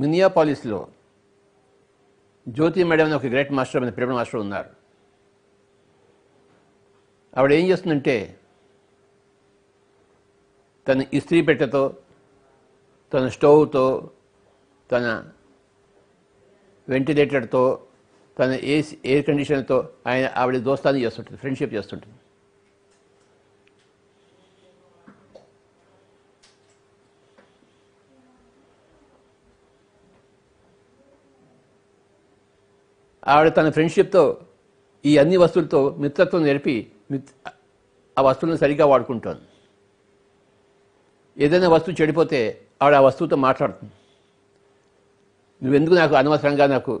మినియాపాలిస్లో Jyoti madam ఒక great master అనే ప్రేమ మాస్టర్ ఉన్నారు ఆవిడ ఏం చేస్తుందంటే తన ఇస్త్రీ పెట్టెతో తన స్టవ్తో తన వెంటిలేటర్తో తన ఏసీ ఎయిర్ కండిషన్తో ఆయన ఆవిడ దోస్తాన్ని చేస్తుంటుంది ఫ్రెండ్షిప్ చేస్తుంటుంది ఆవిడ తన ఫ్రెండ్షిప్తో ఈ అన్ని వస్తువులతో మిత్రత్వం నేర్పి ఆ వస్తువులను సరిగ్గా వాడుకుంటాను ఏదైనా వస్తువు చెడిపోతే ఆవిడ ఆ వస్తువుతో మాట్లాడుతుంది నువ్వెందుకు నాకు అనవసరంగా నాకు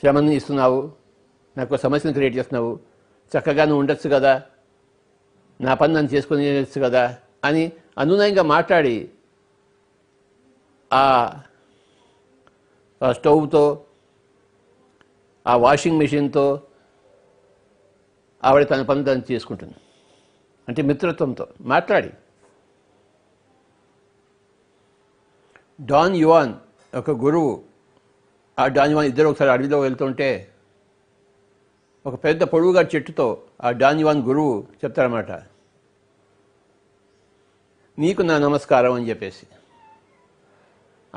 శ్రమని ఇస్తున్నావు నాకు సమస్యను క్రియేట్ చేస్తున్నావు చక్కగా నువ్వు ఉండొచ్చు కదా నా పని నన్ను చేసుకుని కదా అని అనునయంగా మాట్లాడి ఆ ఆ స్టవ్తో ఆ వాషింగ్ మెషిన్తో ఆవిడ తన పని తను చేసుకుంటుంది అంటే మిత్రత్వంతో మాట్లాడి డాన్ యువాన్ ఒక గురువు ఆ డాన్ యువాన్ ఇద్దరు ఒకసారి అడవిలో వెళ్తుంటే ఒక పెద్ద పొడుగుగా చెట్టుతో ఆ డాన్ యువాన్ గురువు చెప్తారన్నమాట నీకు నా నమస్కారం అని చెప్పేసి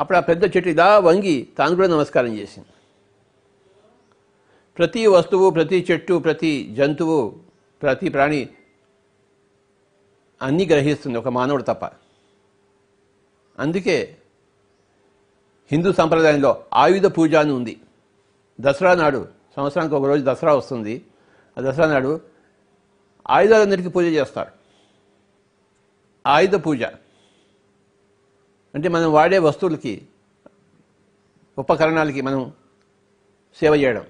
అప్పుడు ఆ పెద్ద చెట్టు ఇదా వంగి తాను కూడా నమస్కారం చేసింది ప్రతి వస్తువు ప్రతి చెట్టు ప్రతి జంతువు ప్రతి ప్రాణి అన్నీ గ్రహిస్తుంది ఒక మానవుడు తప్ప అందుకే హిందూ సంప్రదాయంలో ఆయుధ పూజ అని ఉంది దసరా నాడు సంవత్సరానికి ఒకరోజు దసరా వస్తుంది ఆ దసరా నాడు ఆయుధాలన్నిటికీ పూజ చేస్తారు ఆయుధ పూజ అంటే మనం వాడే వస్తువులకి ఉపకరణాలకి మనం సేవ చేయడం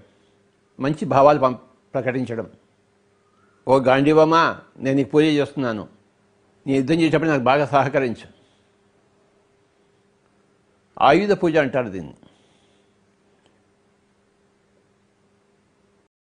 మంచి భావాలు పం ప్రకటించడం ఓ గాంధీవమ్మా నేను నీకు పూజ చేస్తున్నాను నీ యుద్ధం చేసేటప్పుడు నాకు బాగా సహకరించు ఆయుధ పూజ అంటారు దీన్ని